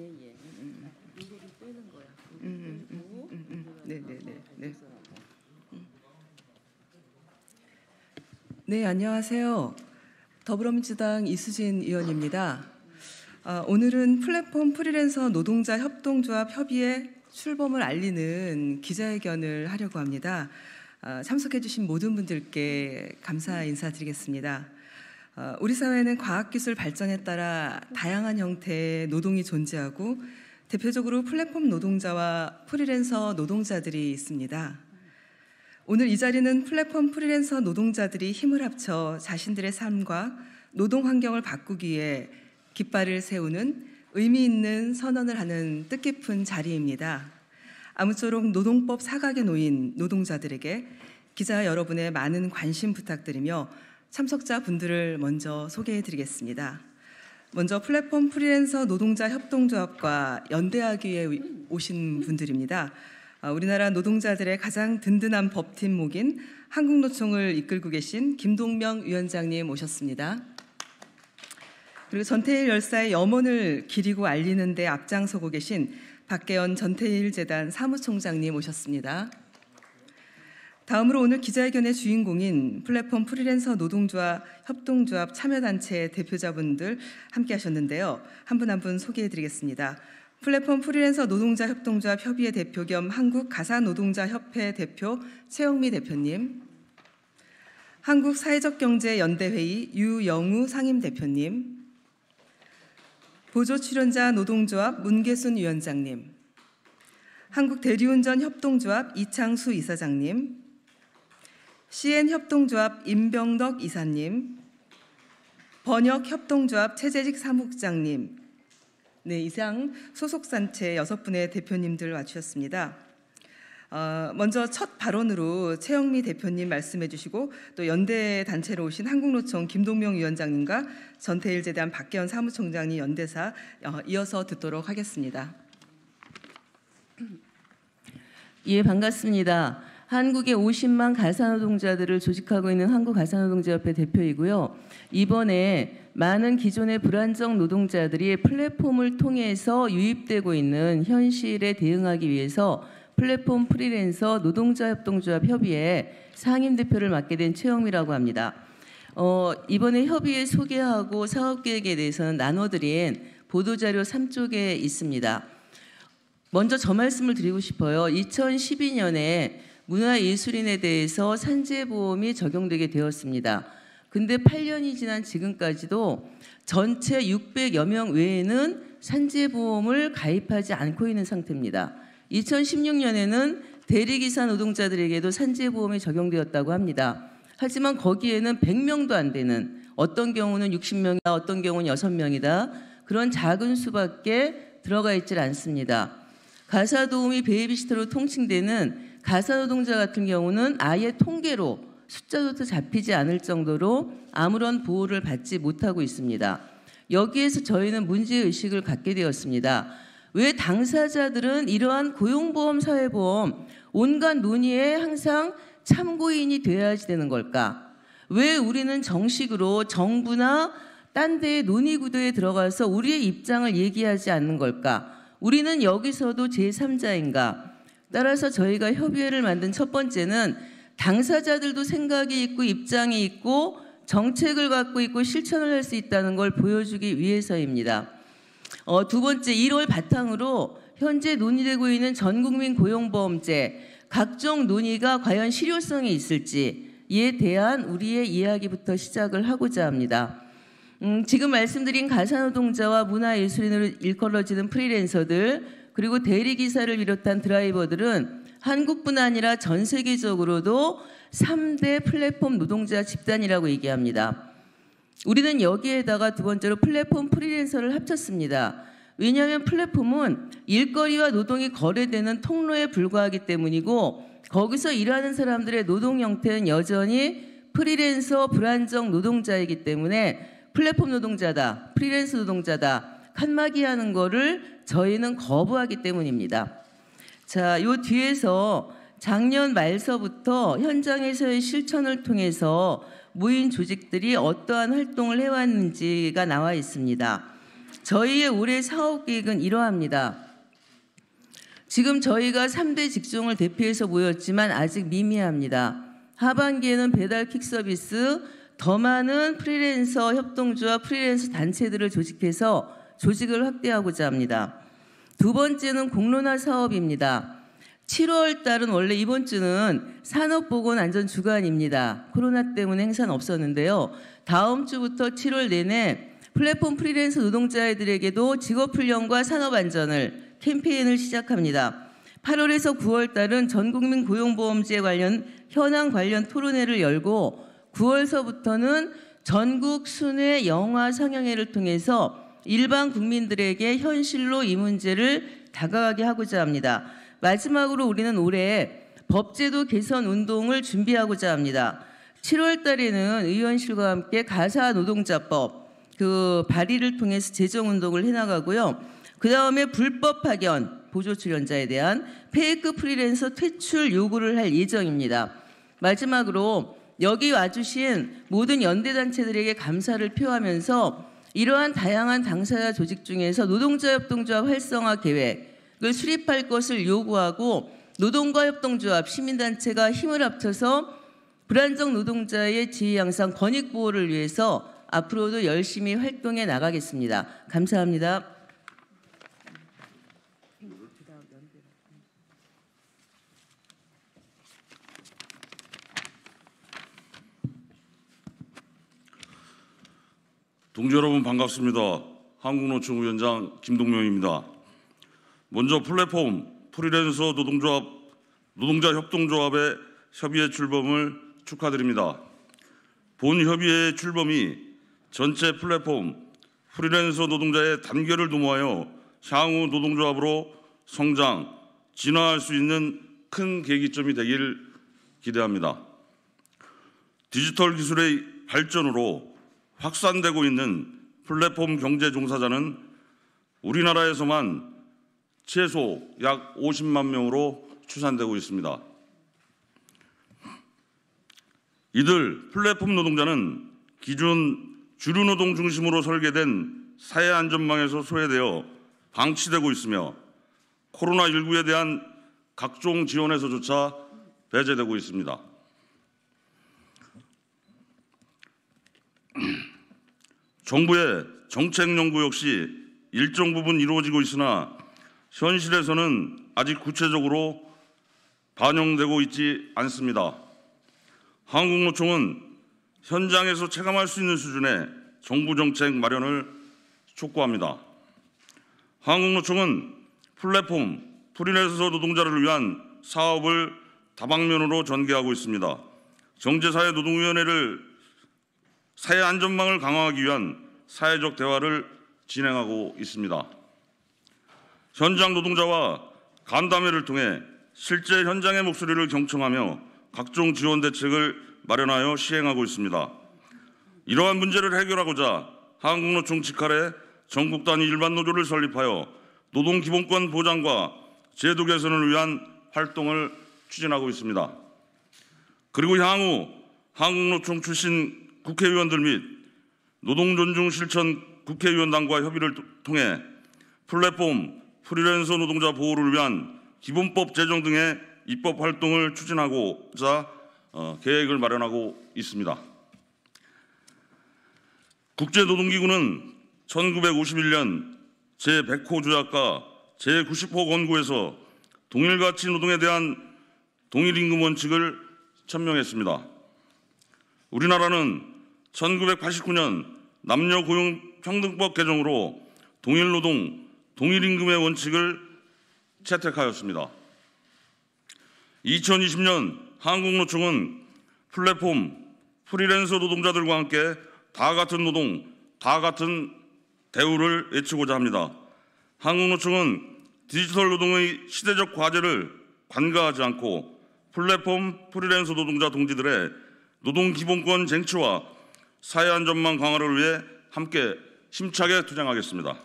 예, 예. 음, 이거 빼는 거야. 음, 빼고, 음, 음, 아, 음, 음, 음 네, 네, 네, 네. 네. 안녕하세요. 더불어민주당 이수진 의원입니다. 아, 오늘은 플랫폼 프리랜서 노동자 협동조합 협의회 출범을 알리는 기자회견을 하려고 합니다. 아, 참석해주신 모든 분들께 감사 인사드리겠습니다. 어, 우리 사회는 과학기술 발전에 따라 다양한 형태의 노동이 존재하고 대표적으로 플랫폼 노동자와 프리랜서 노동자들이 있습니다. 오늘 이 자리는 플랫폼 프리랜서 노동자들이 힘을 합쳐 자신들의 삶과 노동 환경을 바꾸기 위해 깃발을 세우는 의미 있는 선언을 하는 뜻깊은 자리입니다. 아무쪼록 노동법 사각에 놓인 노동자들에게 기자 여러분의 많은 관심 부탁드리며 참석자 분들을 먼저 소개해 드리겠습니다. 먼저 플랫폼 프리랜서 노동자 협동조합과 연대하기 위해 오신 분들입니다. 아, 우리나라 노동자들의 가장 든든한 법팀목인 한국노총을 이끌고 계신 김동명 위원장님 오셨습니다. 그리고 전태일 열사의 염원을 기리고 알리는 데 앞장서고 계신 박계현 전태일 재단 사무총장님 오셨습니다. 다음으로 오늘 기자회견의 주인공인 플랫폼 프리랜서 노동조합 협동조합 참여단체 대표자분들 함께 하셨는데요. 한 분 한 분 소개해드리겠습니다. 플랫폼 프리랜서 노동자 협동조합 협의회 대표 겸 한국 가사 노동자 협회 대표 최영미 대표님, 한국 사회적 경제 연대회의 유영우 상임 대표님, 보조 출연자 노동조합 문계순 위원장님, 한국 대리운전 협동조합 이창수 이사장님, CN 협동조합 임병덕 이사님, 번역 협동조합 최재직 사무국장님, 네 이상 소속 산체 여섯 분의 대표님들 와주셨습니다. 어, 먼저 첫 발언으로 최영미 대표님 말씀해 주시고 또 연대 단체로 오신 한국노총 김동명 위원장님과 전태일재단 박기현 사무총장이 연대사 어, 이어서 듣도록 하겠습니다. 예 반갑습니다. 한국의 50만 가사노동자들을 조직하고 있는 한국가사노동자협회 대표이고요. 이번에 많은 기존의 불안정 노동자들이 플랫폼을 통해서 유입되고 있는 현실에 대응하기 위해서 플랫폼 프리랜서 노동자협동조합 협의회 상임 대표를 맡게 된 최영미라고 합니다. 어, 이번에 협의회 소개하고 사업계획에 대해서는 나눠드린 보도자료 3쪽에 있습니다. 먼저 저 말씀을 드리고 싶어요. 2012년에 문화예술인에 대해서 산재보험이 적용되게 되었습니다. 근데 8년이 지난 지금까지도 전체 600여 명 외에는 산재보험을 가입하지 않고 있는 상태입니다. 2016년에는 대리기사 노동자들에게도 산재보험이 적용되었다고 합니다. 하지만 거기에는 100명도 안 되는 어떤 경우는 60명이다 어떤 경우는 6명이다 그런 작은 수밖에 들어가 있질 않습니다. 가사 도우미 베이비시터로 통칭되는 가사노동자 같은 경우는 아예 통계로 숫자조차 잡히지 않을 정도로 아무런 보호를 받지 못하고 있습니다. 여기에서 저희는 문제의식을 갖게 되었습니다. 왜 당사자들은 이러한 고용보험, 사회보험, 온갖 논의에 항상 참고인이 되어야지 되는 걸까? 왜 우리는 정식으로 정부나 딴 데의 논의 구도에 들어가서 우리의 입장을 얘기하지 않는 걸까? 우리는 여기서도 제3자인가? 따라서 저희가 협의회를 만든 첫 번째는 당사자들도 생각이 있고 입장이 있고 정책을 갖고 있고 실천을 할 수 있다는 걸 보여주기 위해서입니다. 어, 두 번째 1월 바탕으로 현재 논의되고 있는 전국민 고용보험제 각종 논의가 과연 실효성이 있을지 이에 대한 우리의 이야기부터 시작을 하고자 합니다. 음, 지금 말씀드린 가사노동자와 문화예술인으로 일컬어지는 프리랜서들 그리고 대리기사를 비롯한 드라이버들은 한국뿐 아니라 전 세계적으로도 3대 플랫폼 노동자 집단이라고 얘기합니다. 우리는 여기에다가 두 번째로 플랫폼 프리랜서를 합쳤습니다. 왜냐하면 플랫폼은 일거리와 노동이 거래되는 통로에 불과하기 때문이고 거기서 일하는 사람들의 노동 형태는 여전히 프리랜서 불안정 노동자이기 때문에 플랫폼 노동자다, 프리랜서 노동자다, 칸막이 하는 거를 저희는 거부하기 때문입니다. 자, 요 뒤에서 작년 말서부터 현장에서의 실천을 통해서 무인 조직들이 어떠한 활동을 해왔는지가 나와 있습니다. 저희의 올해 사업 계획은 이러합니다. 지금 저희가 3대 직종을 대표해서 모였지만 아직 미미합니다. 하반기에는 배달 킥 서비스, 더 많은 프리랜서 협동조합 프리랜서 단체들을 조직해서 조직을 확대하고자 합니다. 두 번째는 공론화 사업입니다. 7월 달은 원래 이번 주는 산업보건안전주간입니다. 코로나 때문에 행사는 없었는데요. 다음 주부터 7월 내내 플랫폼 프리랜서 노동자들에게도 직업훈련과 산업안전을 캠페인을 시작합니다. 8월에서 9월 달은 전국민 고용보험제 관련 현황 관련 토론회를 열고 9월서부터는 전국 순회 영화 상영회를 통해서 일반 국민들에게 현실로 이 문제를 다가가게 하고자 합니다. 마지막으로 우리는 올해 법제도 개선 운동을 준비하고자 합니다. 7월 달에는 의원실과 함께 가사 노동자법 그 발의를 통해서 제정 운동을 해나가고요. 그 다음에 불법 파견 보조 출연자에 대한 페이크 프리랜서 퇴출 요구를 할 예정입니다. 마지막으로 여기 와주신 모든 연대단체들에게 감사를 표하면서 이러한 다양한 당사자 조직 중에서 노동자 협동조합 활성화 계획을 수립할 것을 요구하고 노동과 협동조합 시민단체가 힘을 합쳐서 불안정 노동자의 지위 향상 권익 보호를 위해서 앞으로도 열심히 활동해 나가겠습니다. 감사합니다. 동지 여러분 반갑습니다. 한국노총 위원장 김동명입니다. 먼저 플랫폼 프리랜서 노동조합 노동자 협동조합의 협의회 출범을 축하드립니다. 본 협의회 출범이 전체 플랫폼 프리랜서 노동자의 단결을 도모하여 향후 노동조합으로 성장, 진화할 수 있는 큰 계기점이 되길 기대합니다. 디지털 기술의 발전으로 확산되고 있는 플랫폼 경제 종사자는 우리나라에서만 최소 약 50만 명으로 추산되고 있습니다. 이들 플랫폼 노동자는 기존 주류 노동 중심으로 설계된 사회 안전망에서 소외되어 방치되고 있으며 코로나19에 대한 각종 지원에서조차 배제되고 있습니다. 정부의 정책 연구 역시 일정 부분 이루어지고 있으나 현실에서는 아직 구체적으로 반영되고 있지 않습니다. 한국노총은 현장에서 체감할 수 있는 수준의 정부 정책 마련을 촉구합니다. 한국노총은 플랫폼 프리랜서 노동자를 위한 사업을 다방면으로 전개하고 있습니다. 경제사회 노동위원회를 사회 안전망을 강화하기 위한 사회적 대화를 진행하고 있습니다. 현장 노동자와 간담회를 통해 실제 현장의 목소리를 경청하며 각종 지원 대책을 마련하여 시행하고 있습니다. 이러한 문제를 해결하고자 한국노총 직할에 전국 단위 일반 노조를 설립하여 노동 기본권 보장과 제도 개선을 위한 활동을 추진하고 있습니다. 그리고 향후 한국노총 출신 국회의원들 및 노동 존중 실천 국회의원단과 협의를 통해 플랫폼 프리랜서 노동자 보호를 위한 기본법 제정 등의 입법 활동을 추진하고자 어, 계획을 마련하고 있습니다. 국제노동기구는 1951년 제100호 조약과 제90호 권고에서 동일가치 노동에 대한 동일임금 원칙을 천명했습니다. 우리나라는 1989년 남녀 고용 평등법 개정으로 동일 노동, 동일 임금의 원칙을 채택하였습니다. 2020년 한국노총은 플랫폼, 프리랜서 노동자들과 함께 다 같은 노동, 다 같은 대우를 외치고자 합니다. 한국노총은 디지털 노동의 시대적 과제를 관가하지 않고 플랫폼 프리랜서 노동자 동지들의 노동 기본권 쟁취와 사회안 전망 강화를 위해 함께 힘차게 투쟁하겠습니다.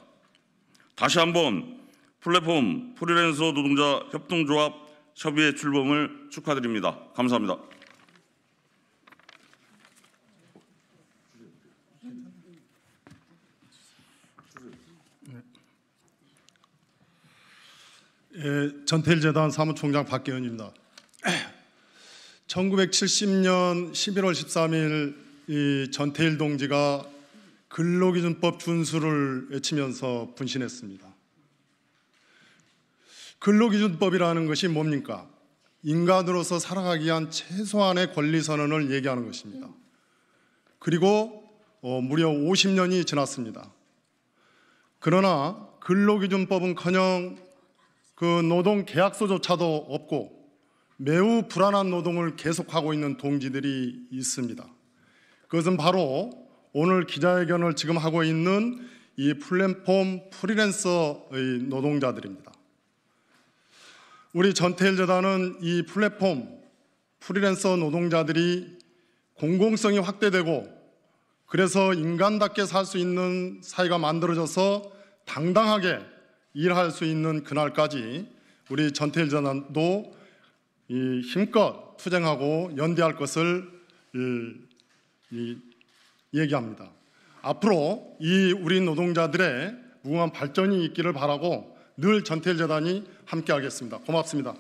다시 한번 플랫폼 프리랜서 노동자 협동조합 협의회 출범을 축하드립니다. 감사합니다. 예, 전태일재단 사무총장 박계현입니다. 1970년 11월 13일 이 전태일 동지가 근로기준법 준수를 외치면서 분신했습니다. 근로기준법이라는 것이 뭡니까? 인간으로서 살아가기 위한 최소한의 권리선언을 얘기하는 것입니다. 그리고 어, 무려 50년이 지났습니다. 그러나 근로기준법은커녕 그 노동 계약서조차도 없고 매우 불안한 노동을 계속하고 있는 동지들이 있습니다. 그것은 바로 오늘 기자회견을 지금 하고 있는 이 플랫폼 프리랜서의 노동자들입니다. 우리 전태일 재단은 이 플랫폼 프리랜서 노동자들이 공공성이 확대되고 그래서 인간답게 살 수 있는 사회가 만들어져서 당당하게 일할 수 있는 그날까지 우리 전태일 재단도 힘껏 투쟁하고 연대할 것을 이 얘기합니다. 앞으로 이 우리 노동자들의 무궁한 발전이 있기를 바라고 늘 전태일재단이 함께하겠습니다. 고맙습니다.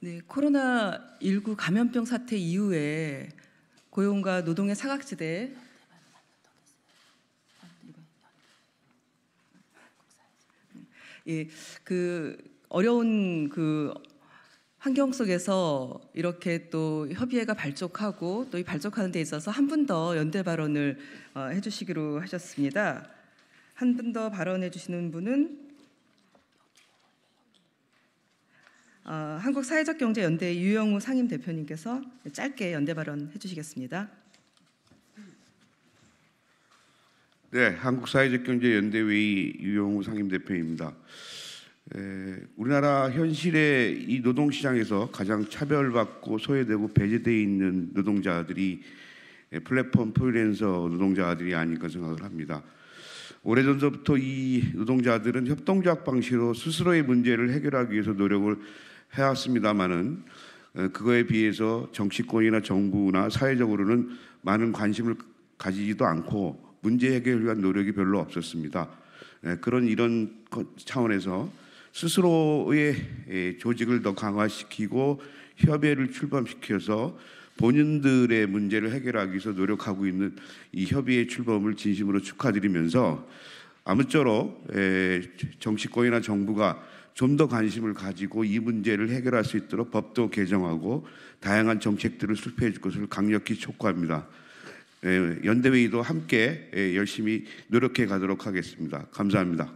네, 코로나19 감염병 사태 이후에 고용과 노동의 사각지대 예, 그 어려운 그 환경 속에서 이렇게 또 협의회가 발족하고 또 이 발족하는 데 있어서 한 분 더 연대 발언을 어, 해주시기로 하셨습니다. 한 분 더 발언해 주시는 분은 어, 한국사회적경제연대 유영우 상임 대표님께서 짧게 연대 발언 해주시겠습니다. 네, 한국사회적경제연대회의 유영우 상임 대표입니다. 우리나라 현실의 이 노동시장에서 가장 차별받고 소외되고 배제되어 있는 노동자들이 플랫폼 프리랜서 노동자들이 아닐까 생각을 합니다. 오래전부터 이 노동자들은 협동조합 방식으로 스스로의 문제를 해결하기 위해서 노력을 해왔습니다마는 그거에 비해서 정치권이나 정부나 사회적으로는 많은 관심을 가지지도 않고 문제 해결을 위한 노력이 별로 없었습니다. 그런 이런 차원에서 스스로의 예, 조직을 더 강화시키고 협의를 출범시켜서 본인들의 문제를 해결하기 위해서 노력하고 있는 이 협의의 출범을 진심으로 축하드리면서 아무쪼록 예, 정치권이나 정부가 좀 더 관심을 가지고 이 문제를 해결할 수 있도록 법도 개정하고 다양한 정책들을 수립해 줄 것을 강력히 촉구합니다. 예, 연대회의도 함께 열심히 노력해 가도록 하겠습니다. 감사합니다.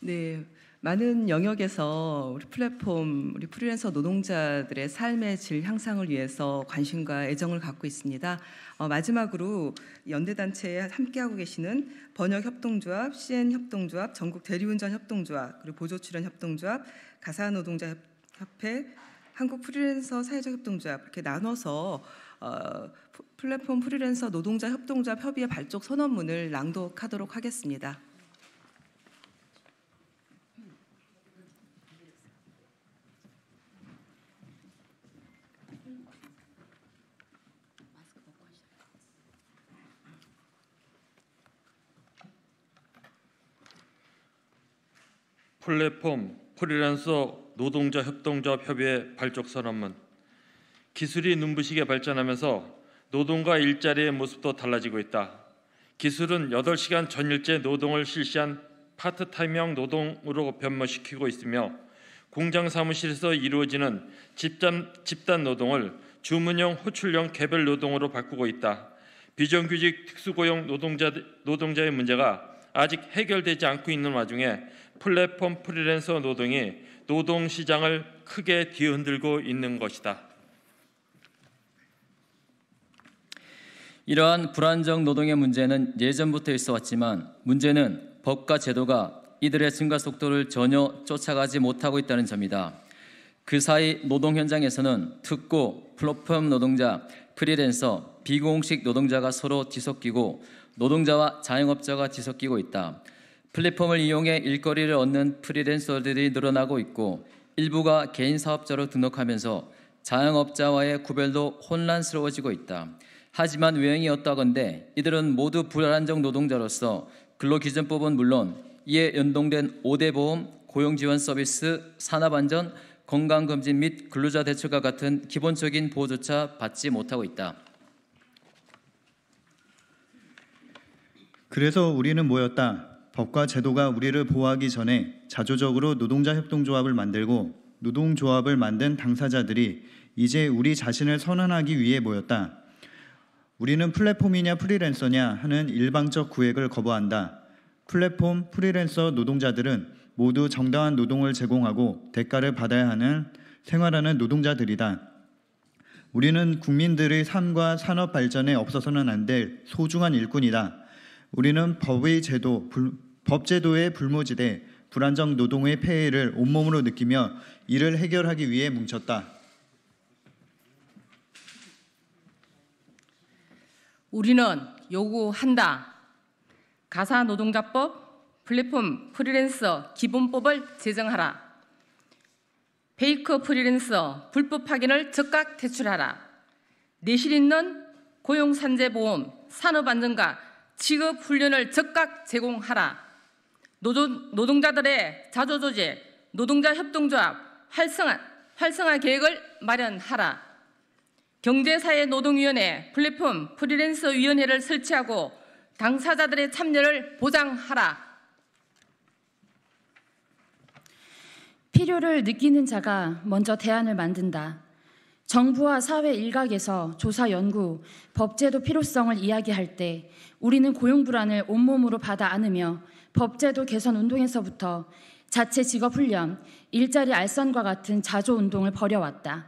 네. 많은 영역에서 우리 플랫폼, 우리 프리랜서 노동자들의 삶의 질 향상을 위해서 관심과 애정을 갖고 있습니다. 어, 마지막으로 연대단체에 함께하고 계시는 번역협동조합, CN협동조합, 전국 대리운전협동조합, 그리고 보조출연협동조합, 가사노동자협회, 한국 프리랜서 사회적 협동조합 이렇게 나눠서 어, 플랫폼 프리랜서 노동자 협동조합 협의회 발족 선언문을 낭독하도록 하겠습니다. 플랫폼, 프리랜서, 노동자 협동조합 협의회 발족 선언문. 기술이 눈부시게 발전하면서 노동과 일자리의 모습도 달라지고 있다. 기술은 8시간 전일제 노동을 실시한 파트타임형 노동으로 변모시키고 있으며 공장 사무실에서 이루어지는 집단, 집단 노동을 주문형, 호출형 개별 노동으로 바꾸고 있다. 비정규직 특수고용 노동자, 노동자의 문제가 아직 해결되지 않고 있는 와중에 플랫폼 프리랜서 노동이 노동 시장을 크게 뒤흔들고 있는 것이다. 이러한 불안정 노동의 문제는 예전부터 있어 왔지만 문제는 법과 제도가 이들의 증가 속도를 전혀 쫓아가지 못하고 있다는 점이다. 그 사이 노동 현장에서는 특고, 플랫폼 노동자, 프리랜서, 비공식 노동자가 서로 뒤섞이고 노동자와 자영업자가 뒤섞이고 있다. 플랫폼을 이용해 일거리를 얻는 프리랜서들이 늘어나고 있고 일부가 개인 사업자로 등록하면서 자영업자와의 구별도 혼란스러워지고 있다. 하지만 외형이었다건데 이들은 모두 불안정 노동자로서 근로기준법은 물론 이에 연동된 5대 보험, 고용지원 서비스, 산업안전, 건강검진 및 근로자 대출과 같은 기본적인 보호조차 받지 못하고 있다. 그래서 우리는 모였다. 법과 제도가 우리를 보호하기 전에 자조적으로 노동자 협동조합을 만들고 노동조합을 만든 당사자들이 이제 우리 자신을 선언하기 위해 모였다. 우리는 플랫폼이냐 프리랜서냐 하는 일방적 구획을 거부한다. 플랫폼, 프리랜서 노동자들은 모두 정당한 노동을 제공하고 대가를 받아야 하는 생활하는 노동자들이다. 우리는 국민들의 삶과 산업 발전에 없어서는 안 될 소중한 일꾼이다. 우리는 법의 제도, 법제도의 불모지대, 불안정 노동의 폐해를 온몸으로 느끼며 이를 해결하기 위해 뭉쳤다. 우리는 요구한다. 가사 노동자법, 플랫폼 프리랜서 기본법을 제정하라. 페이크 프리랜서 불법 확인을 즉각 퇴출하라. 내실 있는 고용 산재 보험, 산업 안전과 직업 훈련을 즉각 제공하라. 노동, 노동자들의 자조조직 노동자 협동조합, 활성화, 활성화 계획을 마련하라. 경제사회노동위원회 플랫폼 프리랜서 위원회를 설치하고 당사자들의 참여를 보장하라. 필요를 느끼는 자가 먼저 대안을 만든다. 정부와 사회 일각에서 조사 연구, 법제도 필요성을 이야기할 때 우리는 고용 불안을 온몸으로 받아 안으며 법제도 개선 운동에서부터 자체 직업 훈련, 일자리 알선과 같은 자조 운동을 벌여왔다.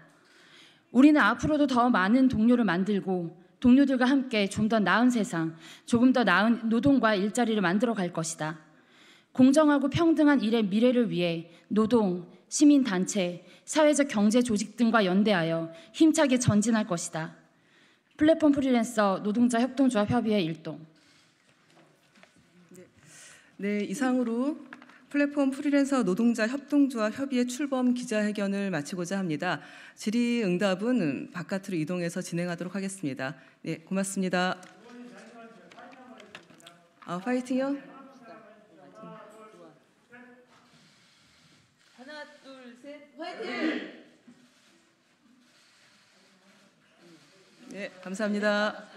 우리는 앞으로도 더 많은 동료를 만들고 동료들과 함께 좀 더 나은 세상, 조금 더 나은 노동과 일자리를 만들어 갈 것이다. 공정하고 평등한 일의 미래를 위해 노동, 시민단체, 사회적 경제 조직 등과 연대하여 힘차게 전진할 것이다. 플랫폼 프리랜서 노동자 협동조합 협의회 일동. 네, 네 이상으로 플랫폼 프리랜서 노동자 협동조합 협의회 출범 기자회견을 마치고자 합니다. 질의응답은 바깥으로 이동해서 진행하도록 하겠습니다. 네, 고맙습니다. 아, 파이팅요. 화이팅! 네, 감사합니다.